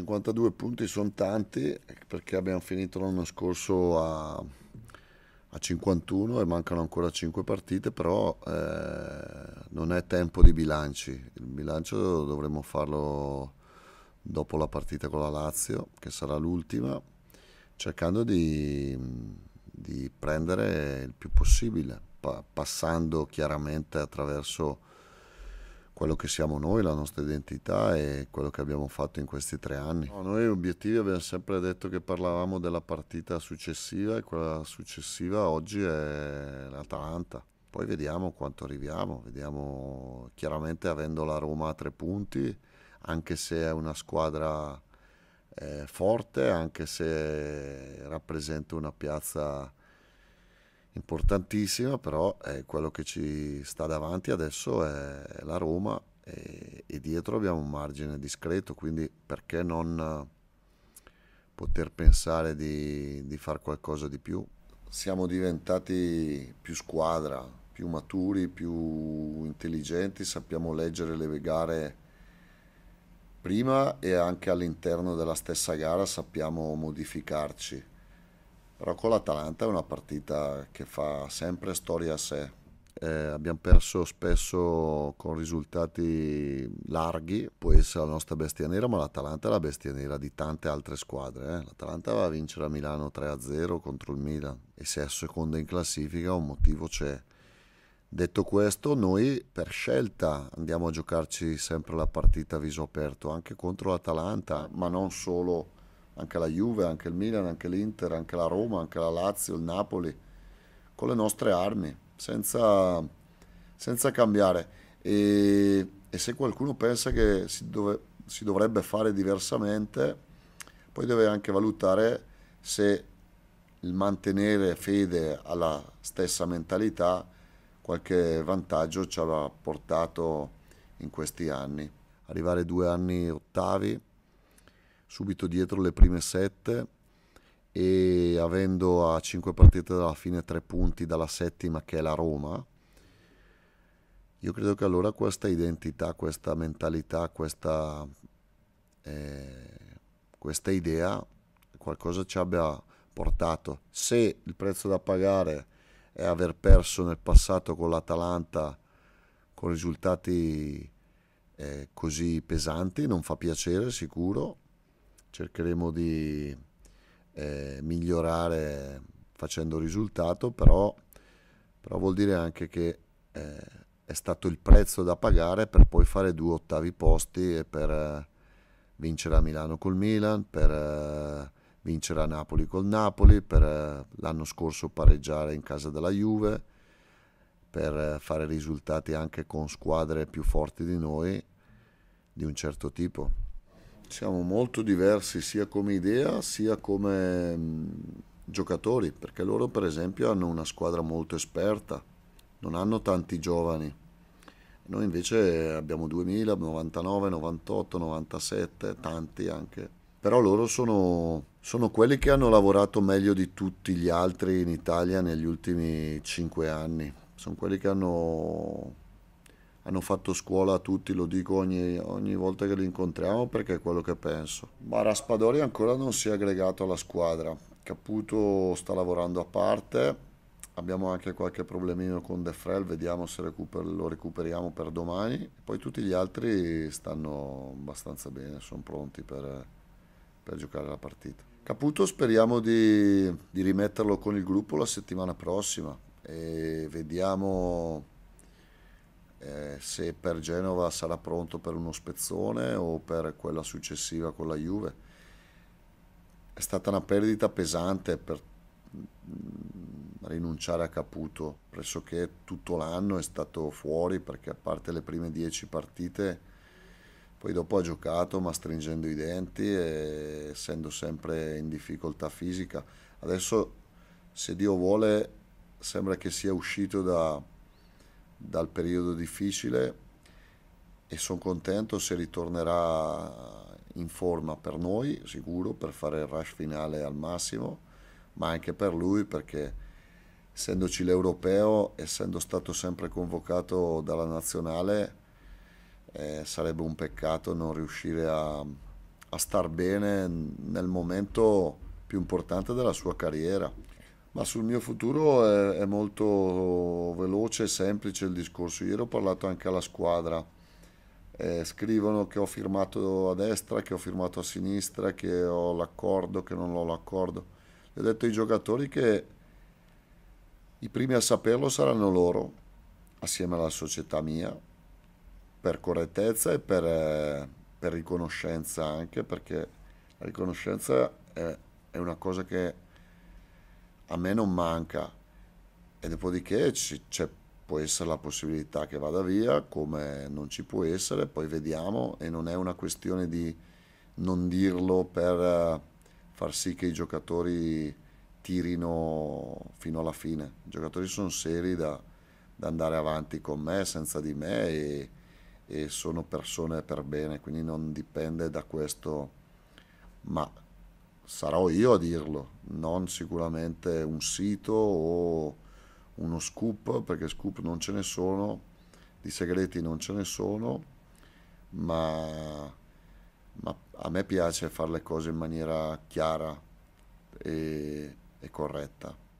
52 punti sono tanti perché abbiamo finito l'anno scorso a, a 51 e mancano ancora 5 partite, però eh, non è tempo di bilanci. Il bilancio dovremmo farlo dopo la partita con la Lazio, che sarà l'ultima, cercando di, di prendere il più possibile, pa- passando chiaramente attraverso quello che siamo noi, la nostra identità e quello che abbiamo fatto in questi tre anni. No, noi obiettivi abbiamo sempre detto che parlavamo della partita successiva e quella successiva oggi è l'Atalanta. Poi vediamo quanto arriviamo, vediamo chiaramente avendo la Roma a tre punti, anche se è una squadra eh, forte, anche se rappresenta una piazza importantissima, però è eh, quello che ci sta davanti adesso è la Roma e, e, dietro abbiamo un margine discreto, quindi perché non eh, poter pensare di, di fare qualcosa di più? Siamo diventati più squadra, più maturi, più intelligenti, sappiamo leggere le gare prima e anche all'interno della stessa gara sappiamo modificarci però con l'Atalanta è una partita che fa sempre storia a sé. Eh, abbiamo perso spesso con risultati larghi, può essere la nostra bestia nera, ma l'Atalanta è la bestia nera di tante altre squadre. Eh. L'Atalanta va a vincere a Milano 3-0 contro il Milan e se è seconda in classifica un motivo c'è. Detto questo, noi per scelta andiamo a giocarci sempre la partita a viso aperto, anche contro l'Atalanta, ma non solo anche la Juve, anche il Milan, anche l'Inter, anche la Roma, anche la Lazio, il Napoli, con le nostre armi, senza, senza cambiare. E, e, se qualcuno pensa che si, dove, si dovrebbe fare diversamente, poi deve anche valutare se il mantenere fede alla stessa mentalità qualche vantaggio ci ha portato in questi anni. Arrivare due anni ottavi subito dietro le prime sette e avendo a 5 partite dalla fine 3 punti dalla settima che è la Roma, io credo che allora questa identità, questa mentalità, questa, eh, questa idea qualcosa ci abbia portato. Se il prezzo da pagare è aver perso nel passato con l'Atalanta con risultati eh, così pesanti, non fa piacere sicuro, cercheremo di eh, migliorare facendo risultato, però, però, vuol dire anche che eh, è stato il prezzo da pagare per poi fare due ottavi posti e per eh, vincere a Milano col Milan, per eh, vincere a Napoli col Napoli, per eh, l'anno scorso pareggiare in casa della Juve, per eh, fare risultati anche con squadre più forti di noi di un certo tipo siamo molto diversi sia come idea sia come mm, giocatori, perché loro per esempio hanno una squadra molto esperta, non hanno tanti giovani. Noi invece abbiamo 2000, 99, 98, 97, tanti anche. Però loro sono, sono quelli che hanno lavorato meglio di tutti gli altri in Italia negli ultimi 5 anni. Sono quelli che hanno hanno fatto scuola a tutti, lo dico ogni, ogni, volta che li incontriamo perché è quello che penso. Ma Raspadori ancora non si è aggregato alla squadra, Caputo sta lavorando a parte, abbiamo anche qualche problemino con De Frel, vediamo se recuper- lo recuperiamo per domani, poi tutti gli altri stanno abbastanza bene, sono pronti per, per giocare la partita. Caputo speriamo di, di rimetterlo con il gruppo la settimana prossima e vediamo se per Genova sarà pronto per uno spezzone o per quella successiva con la Juve. È stata una perdita pesante per mm, rinunciare a Caputo, pressoché tutto l'anno è stato fuori perché a parte le prime dieci partite poi dopo ha giocato ma stringendo i denti e essendo sempre in difficoltà fisica. Adesso se Dio vuole sembra che sia uscito da, dal periodo difficile e sono contento se ritornerà in forma per noi, sicuro, per fare il rush finale al massimo, ma anche per lui perché essendoci l'europeo, essendo stato sempre convocato dalla nazionale, eh, sarebbe un peccato non riuscire a, a star bene nel momento più importante della sua carriera. Ma sul mio futuro è, è, molto veloce e semplice il discorso. Ieri ho parlato anche alla squadra. Eh, scrivono che ho firmato a destra, che ho firmato a sinistra, che ho l'accordo, che non ho l'accordo. Le ho detto ai giocatori che i primi a saperlo saranno loro, assieme alla società mia, per correttezza e per, eh, per riconoscenza anche, perché la riconoscenza è, è una cosa che a me non manca e dopodiché ci, c'è, può essere la possibilità che vada via come non ci può essere, poi vediamo e non è una questione di non dirlo per eh, far sì che i giocatori tirino fino alla fine, i giocatori sono seri da, da andare avanti con me, senza di me e, e sono persone per bene, quindi non dipende da questo, ma sarò io a dirlo, non sicuramente un sito o uno scoop, perché scoop non ce ne sono, di segreti non ce ne sono, ma, ma a me piace fare le cose in maniera chiara e, e corretta.